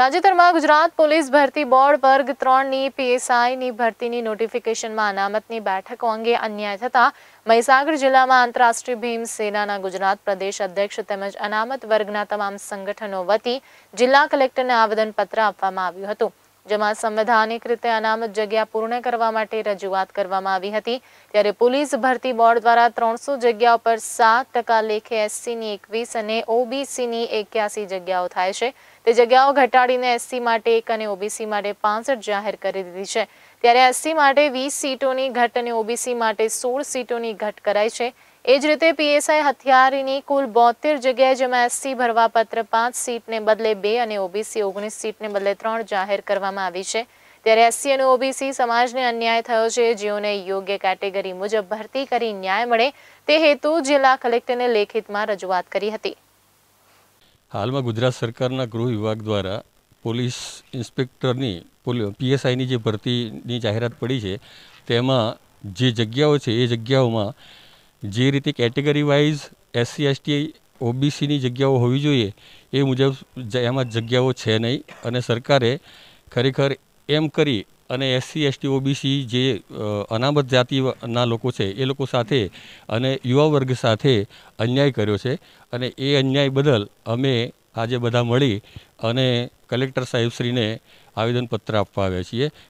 તાજેતરમાં ગુજરાત પોલીસ ભરતી બોર્ડ વર્ગ ત્રણની પીએસઆઈની ભરતીની નોટિફિકેશનમાં અનામતની બેઠકો અંગે અન્યાય થતાં મહીસાગર જિલ્લામાં આંતરરાષ્ટ્રીય ભીમ સેનાના ગુજરાત પ્રદેશ અધ્યક્ષ તેમજ અનામત વર્ગના તમામ સંગઠનો વતી જિલ્લા કલેક્ટરને આવેદનપત્ર આપવામાં આવ્યું હતું જેમાં સંવિધાનિક રીતે અનામત જગ્યા પૂર્ણ કરવા માટે રજૂઆત કરવામાં આવી હતી ત્યારે પોલીસ ભરતી બોર્ડ દ્વારા ત્રણસો જગ્યાઓ પર સાત ટકા લેખે એસસીની એકવીસ અને ઓબીસીની એક્યાસી જગ્યાઓ થાય છે તે જગ્યાઓ ઘટાડીને એસસી માટે એક અને ઓબીસી માટે પાંસઠ જાહેર કરી દીધી છે ત્યારે એસસી માટે વીસ સીટોની ઘટ અને ઓબીસી માટે સોળ સીટોની ઘટ કરાઈ છે એ જ રીતે પીએસઆઈ હથિયારીની કુલ બોતેર જગ્યાએ જેમાં એસસી ભરવા પત્ર પાંચ સીટને બદલે બે અને ઓબીસી ઓગણીસ સીટને બદલે ત્રણ જાહેર કરવામાં આવી છે ત્યારે એસસી અને ઓબીસી સમાજને અન્યાય થયો છે જેઓને યોગ્ય કેટેગરી મુજબ ભરતી કરી ન્યાય મળે તે હેતુ જિલ્લા કલેક્ટરને લેખિતમાં રજૂઆત કરી હતી હાલમાં ગુજરાત સરકારના ગૃહ વિભાગ દ્વારા પોલીસ ઇન્સ્પેક્ટરની પીએસઆઈની જે ભરતીની જાહેરાત પડી છે તેમાં જે જગ્યાઓ છે એ જગ્યાઓમાં જે રીતે કેટેગરી વાઇઝ એસસી એસટી ઓબીસીની જગ્યાઓ હોવી જોઈએ એ મુજબ એમાં જગ્યાઓ છે નહીં અને સરકારે ખરેખર એમ કરી અને એસસી એસટી ઓબીસી જે અનામત જાતિના લોકો છે એ લોકો સાથે અને યુવા વર્ગ સાથે અન્યાય કર્યો છે અને એ અન્યાય બદલ અમે આજે બધા મળી અને કલેક્ટર સાહેબશ્રીને આવેદનપત્ર આપવા આવ્યા છીએ